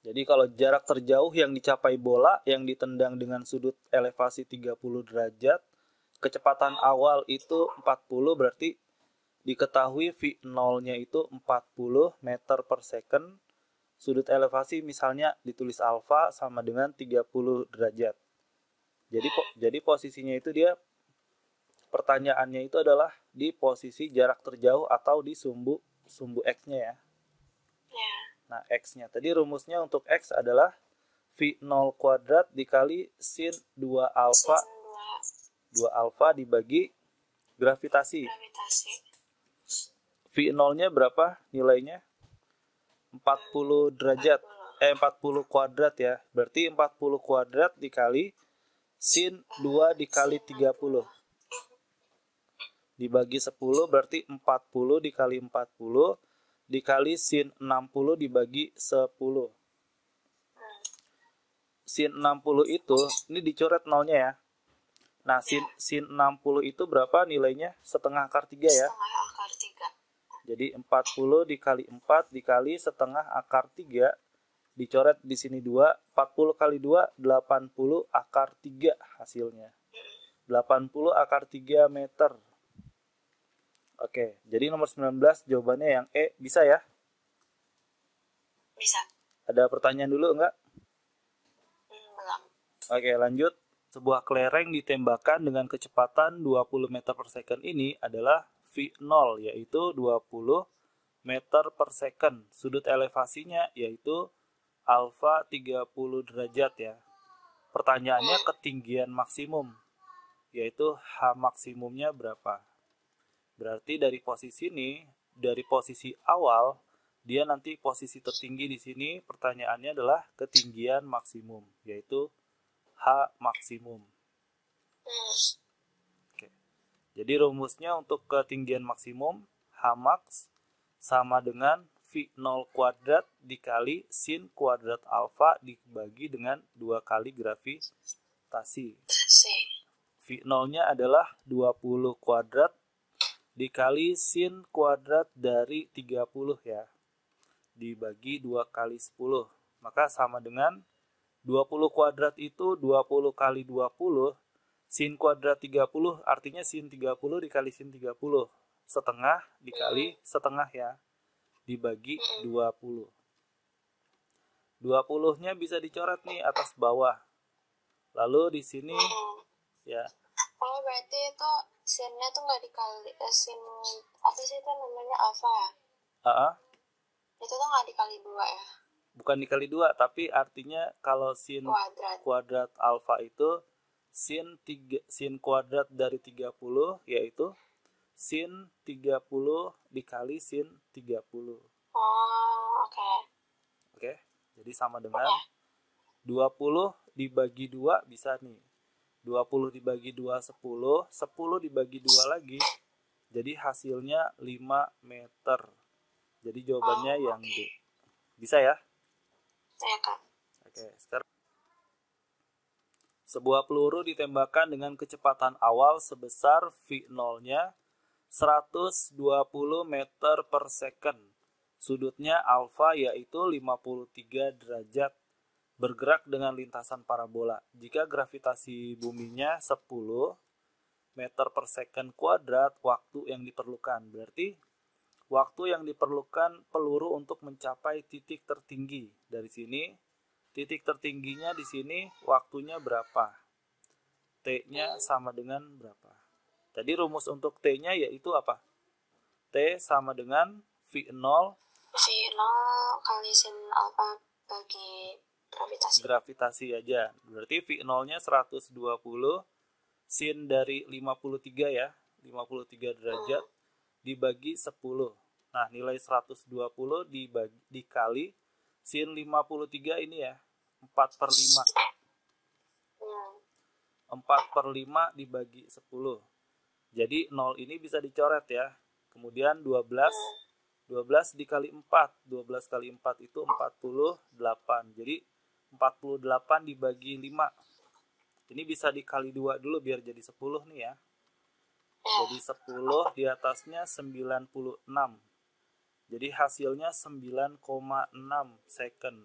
Jadi kalau jarak terjauh yang dicapai bola yang ditendang dengan sudut elevasi 30 derajat, kecepatan awal itu 40 berarti diketahui V0-nya itu 40 meter per second. Sudut elevasi misalnya ditulis alfa sama dengan 30 derajat. Jadi po jadi posisinya itu dia pertanyaannya itu adalah di posisi jarak terjauh atau di sumbu sumbu x-nya ya. Nah, X-nya. Tadi rumusnya untuk X adalah V0 kuadrat dikali sin 2 alfa. 2 alfa dibagi gravitasi. gravitasi. V0-nya berapa nilainya? 40 derajat. 40. Eh, 40 kuadrat ya. Berarti 40 kuadrat dikali sin 2 dikali 30. Dibagi 10 berarti 40 dikali 40 dikali sin 60 dibagi 10. Sin 60 itu, ini dicoret nolnya ya. Nah, sin, sin 60 itu berapa nilainya? Setengah akar 3 ya. Setengah akar 3. Jadi 40 dikali 4 dikali setengah akar 3. Dicoret di sini 2. 40 kali 2, 80 akar 3 hasilnya. 80 akar 3 meter. Oke, jadi nomor 19 jawabannya yang E, bisa ya? Bisa. Ada pertanyaan dulu enggak? Hmm, enggak. Oke, lanjut. Sebuah kelereng ditembakkan dengan kecepatan 20 meter per second ini adalah V0, yaitu 20 meter per second. Sudut elevasinya yaitu alfa 30 derajat ya. Pertanyaannya hmm. ketinggian maksimum, yaitu H maksimumnya berapa? Berarti dari posisi ini, dari posisi awal, dia nanti posisi tertinggi di sini pertanyaannya adalah ketinggian maksimum, yaitu H maksimum. Oke. Jadi rumusnya untuk ketinggian maksimum H max sama dengan V0 kuadrat dikali sin kuadrat alfa dibagi dengan dua kali gravitasi. V0-nya adalah 20 kuadrat dikali sin kuadrat dari 30 ya. Dibagi 2 kali 10. Maka sama dengan 20 kuadrat itu 20 kali 20. Sin kuadrat 30 artinya sin 30 dikali sin 30. Setengah dikali setengah ya. Dibagi 20. 20-nya bisa dicoret nih atas bawah. Lalu di sini ya. Oh, berarti itu sinnya tuh nggak dikali eh, sin apa sih itu namanya alpha ya uh uh itu tuh nggak dikali dua ya bukan dikali dua tapi artinya kalau sin kuadrat, kuadrat alfa itu sin tiga, sin kuadrat dari 30 yaitu sin 30 dikali sin 30. Oh, oke. Okay. Oke. Okay? Jadi sama dengan okay. 20 dibagi dua bisa nih 20 dibagi 2 10, 10 dibagi 2 lagi. Jadi hasilnya 5 meter. Jadi jawabannya oh, yang okay. D. Bisa ya? Saya Kak. Oke, sekarang sebuah peluru ditembakkan dengan kecepatan awal sebesar V0-nya 120 meter per second. Sudutnya alfa yaitu 53 derajat bergerak dengan lintasan parabola. Jika gravitasi buminya 10 meter per second kuadrat waktu yang diperlukan. Berarti waktu yang diperlukan peluru untuk mencapai titik tertinggi. Dari sini titik tertingginya di sini waktunya berapa? T-nya sama dengan berapa? Jadi rumus untuk T-nya yaitu apa? T sama dengan V0 V0 kali sin alfa bagi gravitasi. Gravitasi aja. Berarti V nolnya 120 sin dari 53 ya. 53 derajat hmm. dibagi 10. Nah, nilai 120 dibagi dikali sin 53 ini ya. 4 per 5. 4 iya. per 5 dibagi 10. Jadi 0 ini bisa dicoret ya. Kemudian 12 12 dikali 4. 12 kali 4 itu 48. Jadi 48 dibagi 5. Ini bisa dikali 2 dulu biar jadi 10 nih ya. Jadi 10 di atasnya 96. Jadi hasilnya 9,6 second.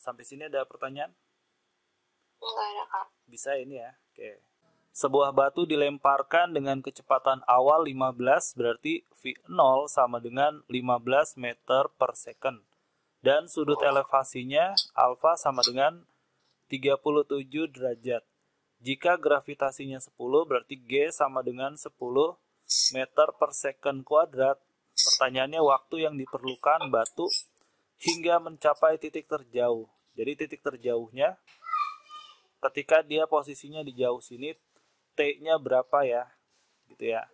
Sampai sini ada pertanyaan? Enggak ada, Kak. Bisa ini ya. Oke. Sebuah batu dilemparkan dengan kecepatan awal 15 berarti V0 sama dengan 15 meter per second dan sudut elevasinya alfa sama dengan 37 derajat. Jika gravitasinya 10 berarti G sama dengan 10 meter per second kuadrat. Pertanyaannya waktu yang diperlukan batu hingga mencapai titik terjauh. Jadi titik terjauhnya ketika dia posisinya di jauh sini T-nya berapa ya? Gitu ya.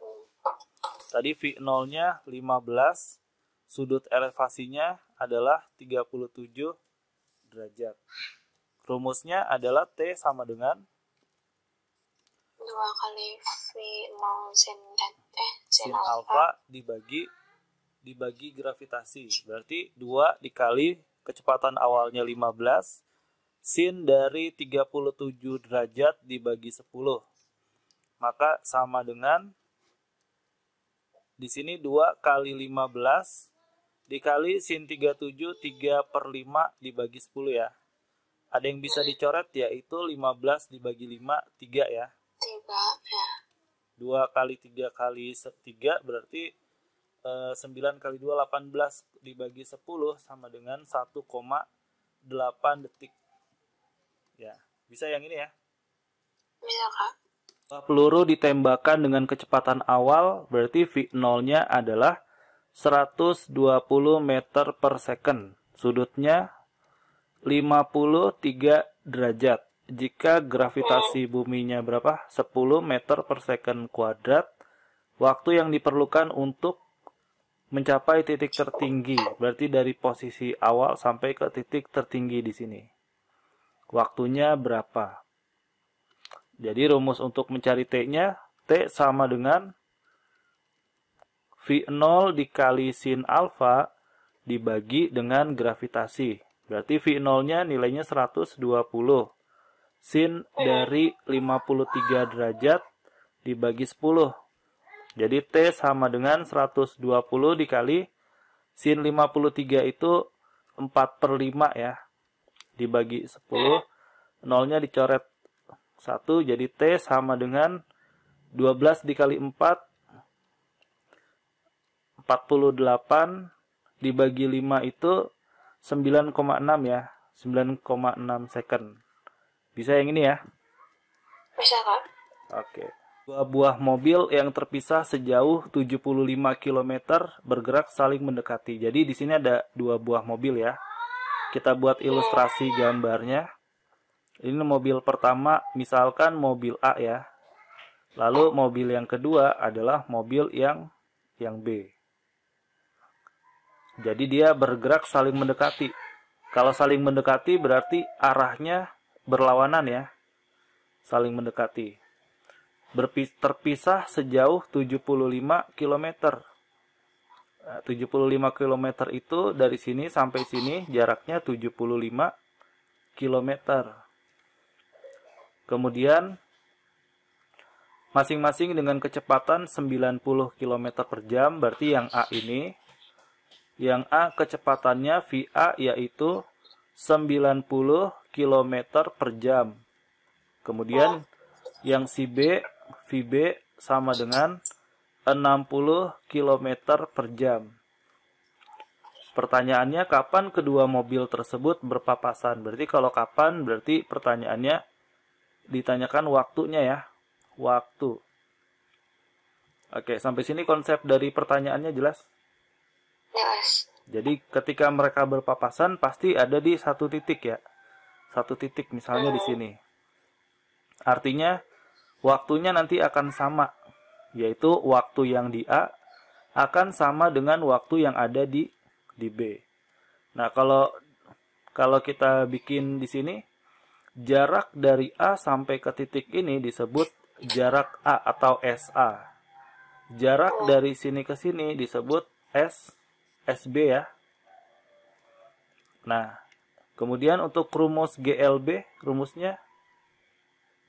Tadi V0-nya 15, sudut elevasinya adalah 37 derajat. Rumusnya adalah T sama dengan 2 kali V mau sin dan eh sin, sin alpha. alpha dibagi dibagi gravitasi. Berarti 2 dikali kecepatan awalnya 15 sin dari 37 derajat dibagi 10. Maka sama dengan di sini 2 kali 15 dikali sin 37 3 per 5 dibagi 10 ya. Ada yang bisa dicoret yaitu 15 dibagi 5 3 ya. 3 ya. 2 kali 3 kali 3 berarti 9 eh, kali 2 18 dibagi 10 sama dengan 1,8 detik. Ya, bisa yang ini ya? Bisa, Kak. Peluru ditembakkan dengan kecepatan awal berarti V0-nya adalah 120 meter per second. Sudutnya 53 derajat. Jika gravitasi buminya berapa? 10 meter per second kuadrat. Waktu yang diperlukan untuk mencapai titik tertinggi. Berarti dari posisi awal sampai ke titik tertinggi di sini. Waktunya berapa? Jadi rumus untuk mencari T-nya, T sama dengan V 0 dikali sin alfa dibagi dengan gravitasi. Berarti V 0-nya nilainya 120. Sin dari 53 derajat dibagi 10. Jadi T sama dengan 120 dikali sin 53 itu 4 per 5 ya. Dibagi 10. 0-nya dicoret 1 jadi T sama dengan 12 dikali 4 48 dibagi 5 itu 9,6 ya. 9,6 second. Bisa yang ini ya? Bisa, Kak. Oke. Dua buah mobil yang terpisah sejauh 75 km bergerak saling mendekati. Jadi di sini ada dua buah mobil ya. Kita buat ilustrasi gambarnya. Ini mobil pertama misalkan mobil A ya. Lalu mobil yang kedua adalah mobil yang yang B. Jadi dia bergerak saling mendekati. Kalau saling mendekati berarti arahnya berlawanan ya. Saling mendekati. Berpis terpisah sejauh 75 km. 75 km itu dari sini sampai sini jaraknya 75 km. Kemudian masing-masing dengan kecepatan 90 km per jam berarti yang A ini yang A kecepatannya VA yaitu 90 km per jam. Kemudian oh. yang si B, VB sama dengan 60 km per jam. Pertanyaannya kapan kedua mobil tersebut berpapasan? Berarti kalau kapan berarti pertanyaannya ditanyakan waktunya ya. Waktu. Oke, sampai sini konsep dari pertanyaannya jelas? Yes. Jadi ketika mereka berpapasan pasti ada di satu titik ya. Satu titik misalnya hmm. di oh. sini. Artinya waktunya nanti akan sama yaitu waktu yang di A akan sama dengan waktu yang ada di di B. Nah, kalau kalau kita bikin di sini jarak dari A sampai ke titik ini disebut jarak A atau SA. Jarak oh. dari sini ke sini disebut S SB ya. Nah, kemudian untuk rumus GLB, rumusnya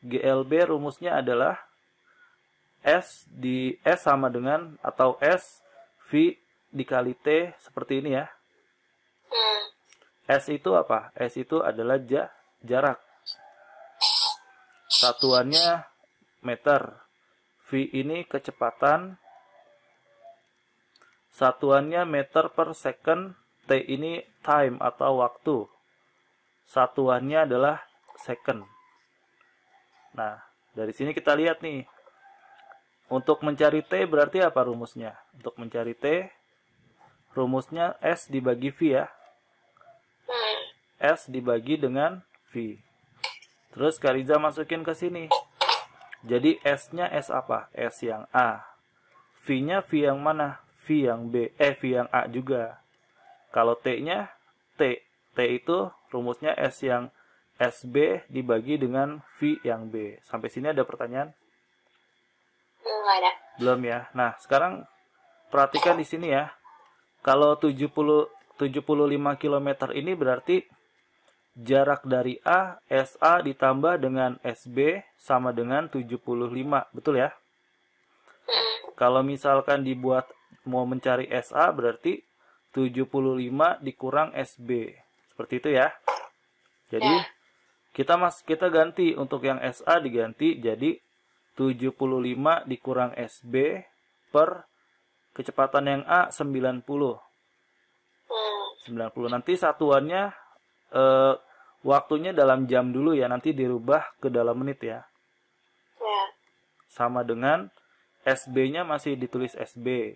GLB rumusnya adalah S di S sama dengan atau S V dikali T seperti ini ya. Hmm. S itu apa? S itu adalah ja, jarak. Satuannya meter. V ini kecepatan Satuannya meter per second, T ini time atau waktu. Satuannya adalah second. Nah, dari sini kita lihat nih. Untuk mencari T berarti apa rumusnya? Untuk mencari T, rumusnya S dibagi V ya. S dibagi dengan V. Terus Kariza masukin ke sini. Jadi S-nya S apa? S yang A. V-nya V yang mana? V yang B, eh V yang A juga. Kalau T-nya T, T itu rumusnya S yang SB dibagi dengan V yang B. Sampai sini ada pertanyaan? Belum ada. Belum ya. Nah, sekarang perhatikan di sini ya. Kalau 70 75 km ini berarti jarak dari A, SA ditambah dengan SB sama dengan 75, betul ya? Kalau misalkan dibuat mau mencari SA berarti 75 dikurang SB. Seperti itu ya. Jadi ya. kita mas kita ganti untuk yang SA diganti jadi 75 dikurang SB per kecepatan yang A 90. Hmm. 90. Nanti satuannya eh, waktunya dalam jam dulu ya, nanti dirubah ke dalam menit ya. Ya. Sama dengan SB-nya masih ditulis SB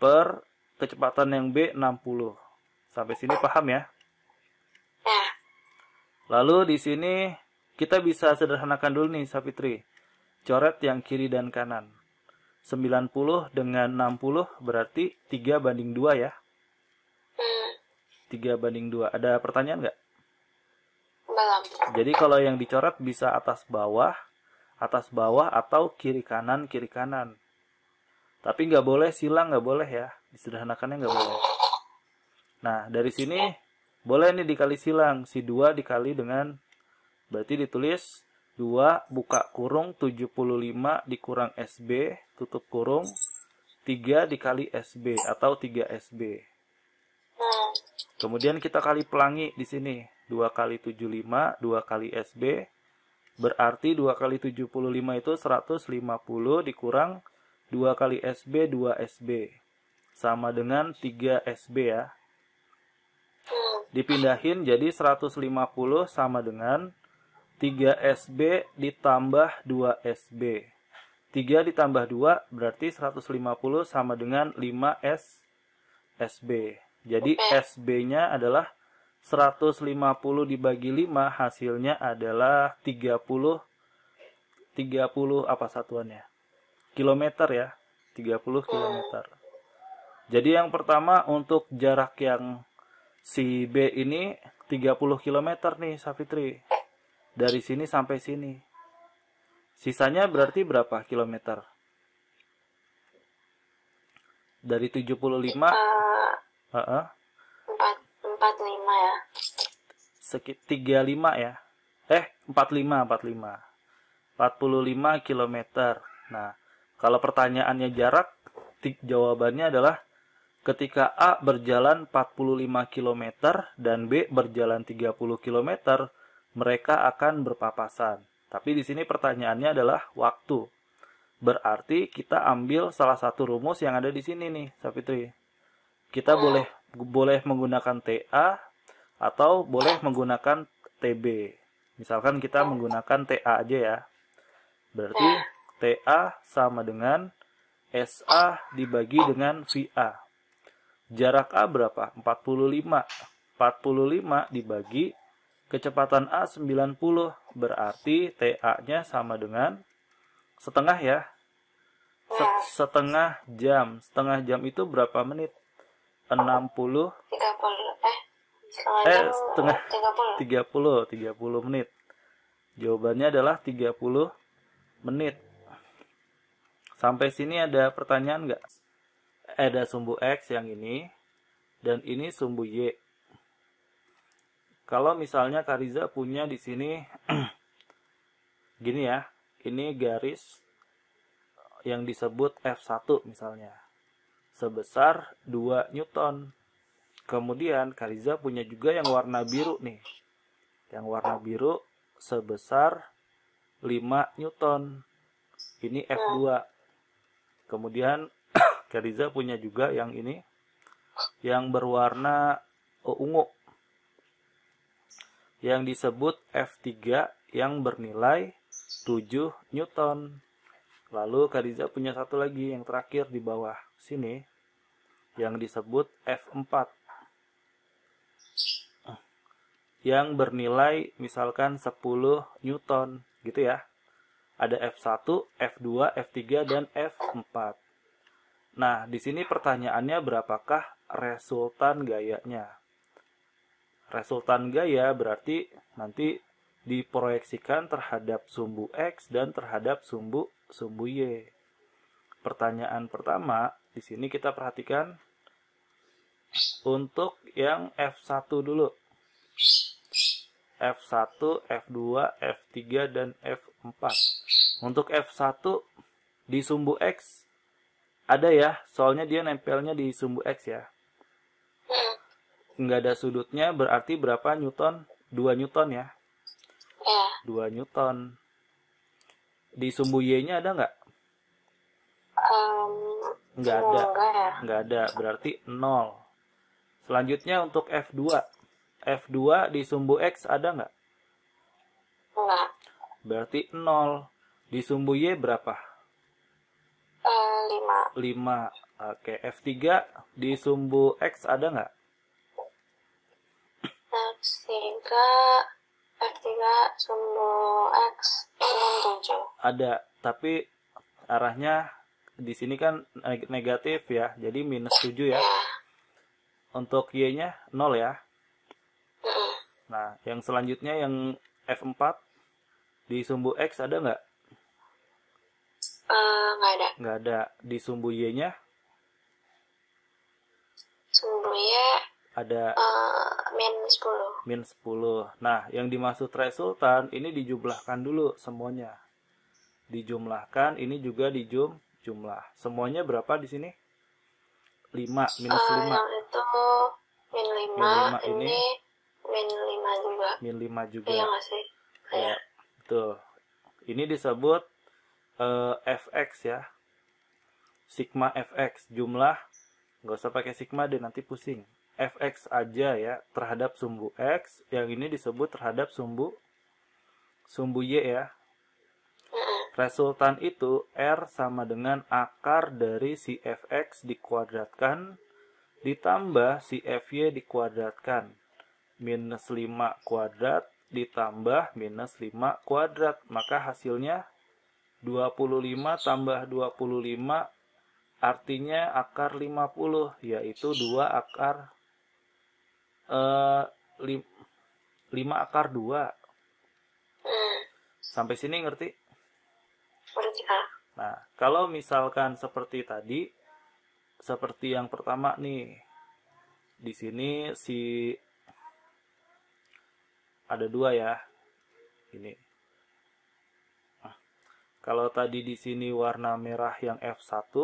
per kecepatan yang B 60. Sampai sini paham ya? ya? Lalu di sini kita bisa sederhanakan dulu nih Sapitri. Coret yang kiri dan kanan. 90 dengan 60 berarti 3 banding 2 ya? 3 banding 2. Ada pertanyaan nggak? Belum. Jadi kalau yang dicoret bisa atas bawah, atas bawah atau kiri kanan kiri kanan. Tapi nggak boleh silang nggak boleh ya. Disederhanakannya nggak boleh. Nah, dari sini boleh nih dikali silang. Si dua dikali dengan berarti ditulis dua buka kurung 75 dikurang SB tutup kurung tiga dikali SB atau tiga SB. Kemudian kita kali pelangi di sini. dua kali 75, dua kali SB. Berarti dua kali 75 itu 150 dikurang 2 kali SB 2 SB sama dengan 3 SB ya dipindahin jadi 150 sama dengan 3 SB ditambah 2 SB 3 ditambah 2 berarti 150 sama dengan 5 S SB jadi SB-nya adalah 150 dibagi 5 hasilnya adalah 30 30 apa satuannya km ya 30 km jadi yang pertama untuk jarak yang si B ini 30 km nih Safitri dari sini sampai sini sisanya berarti berapa kilometer dari 75 uh, uh-uh. 4, 45 ya sekit 35 ya eh 45 45 45 km nah kalau pertanyaannya jarak, jawabannya adalah ketika A berjalan 45 km dan B berjalan 30 km, mereka akan berpapasan. Tapi di sini pertanyaannya adalah waktu. Berarti kita ambil salah satu rumus yang ada di sini nih, Sapitri. Kita hmm. boleh boleh menggunakan TA atau boleh menggunakan TB. Misalkan kita hmm. menggunakan TA aja ya. Berarti hmm. TA sama dengan SA dibagi dengan VA. Jarak A berapa? 45. 45 dibagi kecepatan A 90 berarti TA-nya sama dengan setengah ya. Setengah jam. Setengah jam itu berapa menit? 60 30 eh setengah eh, setengah 30 30 30 menit. Jawabannya adalah 30 menit. Sampai sini ada pertanyaan nggak? Ada sumbu X yang ini, dan ini sumbu Y. Kalau misalnya Kariza punya di sini, gini ya, ini garis yang disebut F1 misalnya, sebesar 2 Newton. Kemudian Kariza punya juga yang warna biru nih, yang warna biru sebesar 5 Newton. Ini F2 Kemudian Kariza punya juga yang ini yang berwarna oh, ungu yang disebut F3 yang bernilai 7 Newton. Lalu Kariza punya satu lagi yang terakhir di bawah sini yang disebut F4 yang bernilai misalkan 10 Newton gitu ya ada F1, F2, F3 dan F4. Nah, di sini pertanyaannya berapakah resultan gayanya? Resultan gaya berarti nanti diproyeksikan terhadap sumbu X dan terhadap sumbu sumbu Y. Pertanyaan pertama, di sini kita perhatikan untuk yang F1 dulu. F1, F2, F3, dan F4. 4. Untuk F1 di sumbu X ada ya, soalnya dia nempelnya di sumbu X ya. Enggak ada sudutnya, berarti berapa Newton? 2 Newton ya. 2 ya. Newton. Di sumbu Y-nya ada nggak? Um, ada. Enggak ya? ada, berarti 0. Selanjutnya untuk F2. F2 di sumbu X ada nggak? Enggak berarti 0. Di sumbu Y berapa? Uh, 5. 5. Oke, F3 di sumbu X ada nggak? f 3 F3 sumbu X 7. Ada, tapi arahnya di sini kan negatif ya, jadi minus 7 ya. Iya. Untuk Y-nya 0 ya. Nah, yang selanjutnya yang F4 di sumbu X ada nggak? Eh, nggak uh, ada. Nggak ada. Di sumbu Y-nya? Sumbu Y ada uh, min 10. Min 10. Nah, yang dimaksud resultan ini dijumlahkan dulu semuanya. Dijumlahkan, ini juga dijum jumlah. Semuanya berapa di sini? 5 minus uh, eh, 5. Yang itu min 5, min 5 ini, ini min 5 juga. Min 5 juga. Iya nggak sih? Iya. iya. Tuh. Gitu. Ini disebut uh, eh, fx ya. Sigma fx jumlah nggak usah pakai sigma deh nanti pusing. fx aja ya terhadap sumbu x, yang ini disebut terhadap sumbu sumbu y ya. Resultan itu R sama dengan akar dari si fx dikuadratkan ditambah si fy dikuadratkan minus 5 kuadrat ditambah minus 5 kuadrat. Maka hasilnya 25 tambah 25 artinya akar 50 yaitu 2 akar eh, 5 akar 2. Hmm. Sampai sini ngerti? Ngerti, Kak. Nah, kalau misalkan seperti tadi seperti yang pertama nih. Di sini si ada dua ya ini nah, kalau tadi di sini warna merah yang F1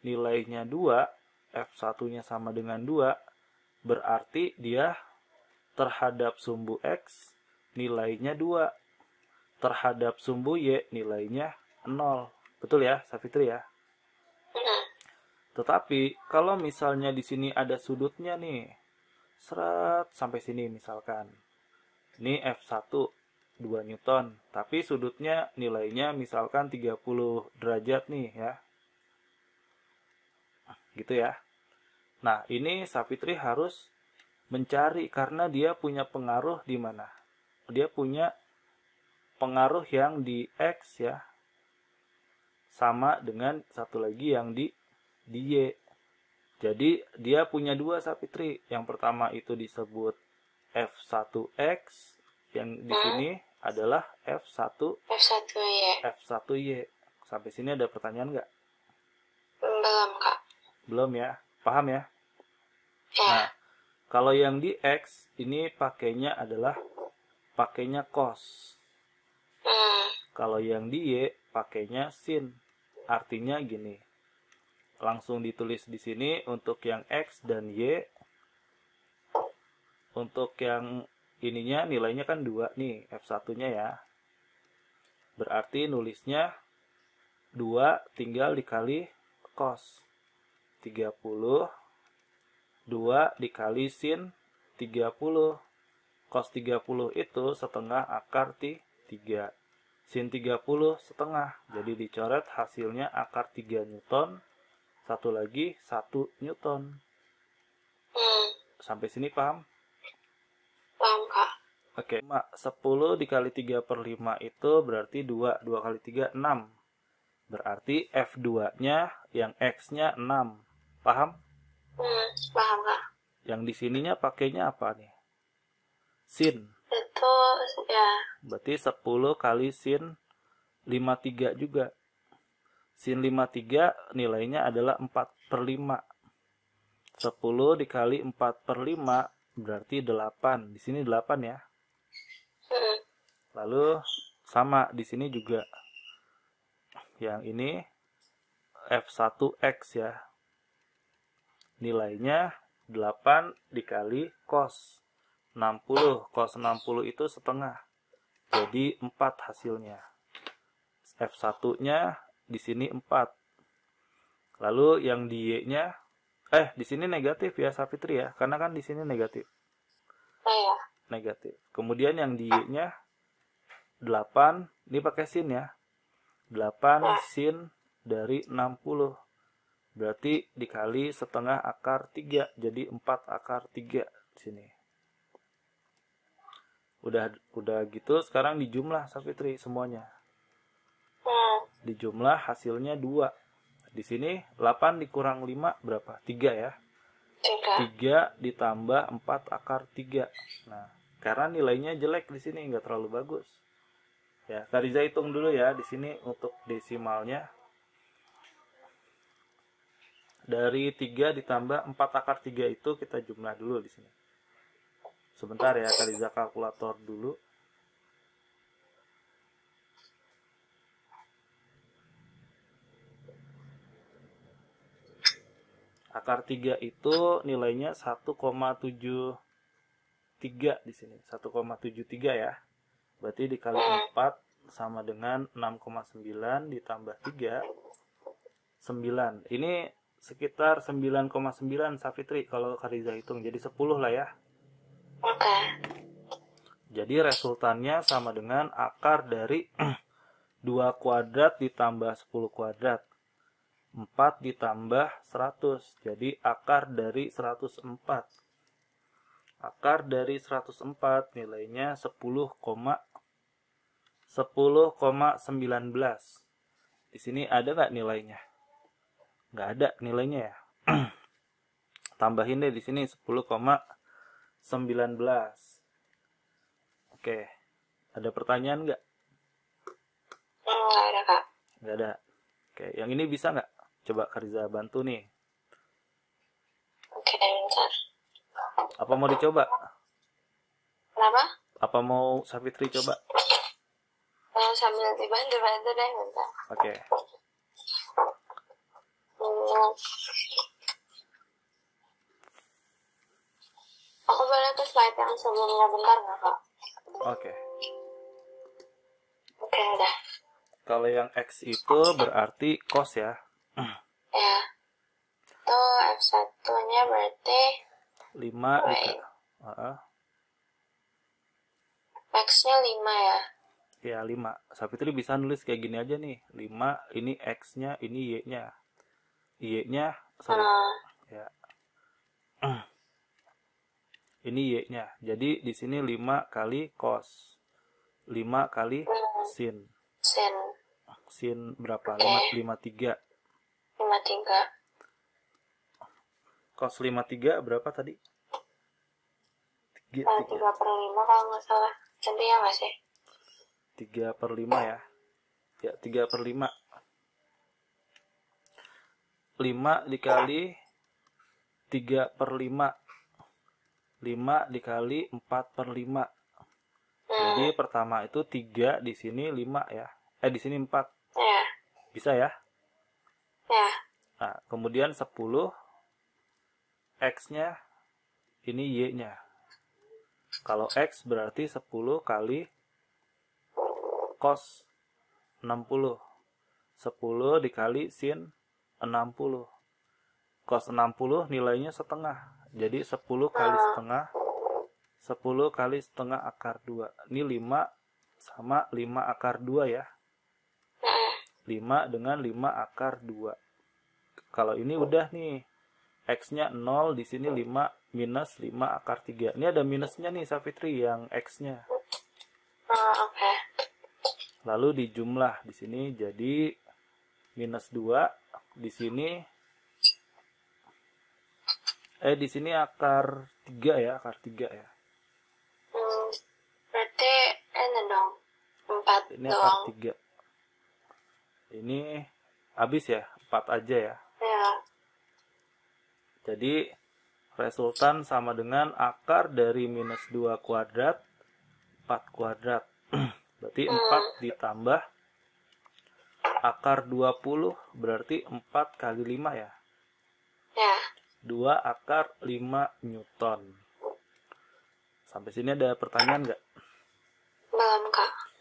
nilainya 2 F1 nya sama dengan 2 berarti dia terhadap sumbu X nilainya 2 terhadap sumbu Y nilainya 0 betul ya Safitri ya tetapi kalau misalnya di sini ada sudutnya nih seret sampai sini misalkan ini F1 2 Newton tapi sudutnya nilainya misalkan 30 derajat nih ya nah, gitu ya nah ini Sapitri harus mencari karena dia punya pengaruh di mana dia punya pengaruh yang di X ya sama dengan satu lagi yang di di Y jadi dia punya dua Sapitri yang pertama itu disebut F1X yang di hmm? adalah F1 F1Y. F1Y. Sampai sini ada pertanyaan nggak? Belum, Kak. Belum ya. Paham ya? Ya. Nah, kalau yang di X ini pakainya adalah pakainya cos. Hmm. Kalau yang di Y pakainya sin. Artinya gini. Langsung ditulis di sini untuk yang X dan Y untuk yang ininya nilainya kan dua nih F1-nya ya. Berarti nulisnya 2 tinggal dikali cos 30 2 dikali sin 30 cos 30 itu setengah akar 3 sin 30 setengah jadi dicoret hasilnya akar 3 newton satu lagi 1 newton hmm. sampai sini paham? Oke, okay. 10 dikali 3 per 5 itu berarti 2. 2 kali 3, 6. Berarti F2-nya yang X-nya 6. Paham? Hmm, paham, Kak. Yang di sininya pakainya apa nih? Sin. Itu, ya. Berarti 10 kali sin 53 juga. Sin 53 nilainya adalah 4 per 5. 10 dikali 4 per 5 berarti 8. Di sini 8 ya lalu sama di sini juga yang ini F1X ya nilainya 8 dikali cos 60 cos 60 itu setengah jadi 4 hasilnya F1 nya di sini 4 lalu yang di Y nya eh di sini negatif ya Safitri ya karena kan di sini negatif iya. negatif kemudian yang di Y nya 8 ini pakai sin ya 8 sin dari 60 berarti dikali setengah akar 3 jadi 4 akar 3 di sini udah udah gitu sekarang dijumlah Safitri semuanya dijumlah hasilnya 2 di sini 8 dikurang 5 berapa 3 ya 3 ditambah 4 akar 3 nah karena nilainya jelek di sini nggak terlalu bagus Ya, Kariza hitung dulu ya di sini untuk desimalnya. Dari 3 ditambah 4 akar 3 itu kita jumlah dulu di sini. Sebentar ya, Kariza kalkulator dulu. akar 3 itu nilainya 1,73 di sini. 1,73 ya. Berarti dikali hmm. 4 sama dengan 6,9 ditambah 3 9. Ini sekitar 9,9 Safitri kalau Kariza hitung. Jadi 10 lah ya. Oke. Okay. Jadi resultannya sama dengan akar dari 2 kuadrat ditambah 10 kuadrat. 4 ditambah 100. Jadi akar dari 104 akar dari 104 nilainya 10,10,19 10, di sini ada nggak nilainya nggak ada nilainya ya tambahin deh di sini 10,19 oke ada pertanyaan nggak nggak ada kak nggak ada oke yang ini bisa nggak coba Kariza bantu nih Apa mau dicoba? Kenapa? Apa mau Savitri coba? Eh, sambil dibantu-bantu deh, bentar. Oke. Okay. Hmm. Aku boleh ke slide yang sebelumnya bentar nggak, Kak? Oke. Okay. Oke, okay, udah. Kalau yang X itu berarti cos ya? Ya. Itu F1-nya berarti 5 dikali uh, uh. X-nya 5 ya? Ya, 5. Sapitri bisa nulis kayak gini aja nih. 5, ini X-nya, ini Y-nya. Y-nya, sorry. Uh. Ya. Ini Y-nya. Jadi, di sini 5 kali cos. 5 kali hmm. sin. Sin. Sin berapa? Okay. 5, 5, 3. 5, 3. Kos 53 berapa tadi? 3, 3. Eh, per 5 kalau nggak salah. Nanti ya mas ya? 3 per 5 ya. Ya, 3 per 5. 5 dikali 3 per 5. 5 dikali 4 per 5. Jadi hmm. pertama itu 3 di sini 5 ya. Eh di sini 4. Ya. Bisa ya? Ya. Nah, kemudian 10 X-nya, ini Y-nya. Kalau X berarti 10 kali cos 60. 10 dikali sin 60. Cos 60 nilainya setengah. Jadi 10 kali setengah. 10 kali setengah akar 2. Ini 5 sama 5 akar 2 ya. 5 dengan 5 akar 2. Kalau ini udah nih. X-nya 0, di sini 5 minus 5 akar 3. Ini ada minusnya nih Safitri yang X-nya. uh, oke. Okay. Lalu dijumlah di sini jadi minus 2, di sini eh di sini akar 3 ya, akar 3 ya. Hmm, berarti ini dong. 4 ini doang. akar 3. Ini habis ya, 4 aja ya. Jadi resultan sama dengan akar dari minus 2 kuadrat 4 kuadrat. Berarti 4 hmm. ditambah akar 20 berarti 4 kali 5 ya? Ya. 2 akar 5 Newton. Sampai sini ada pertanyaan nggak? Belum, Kak.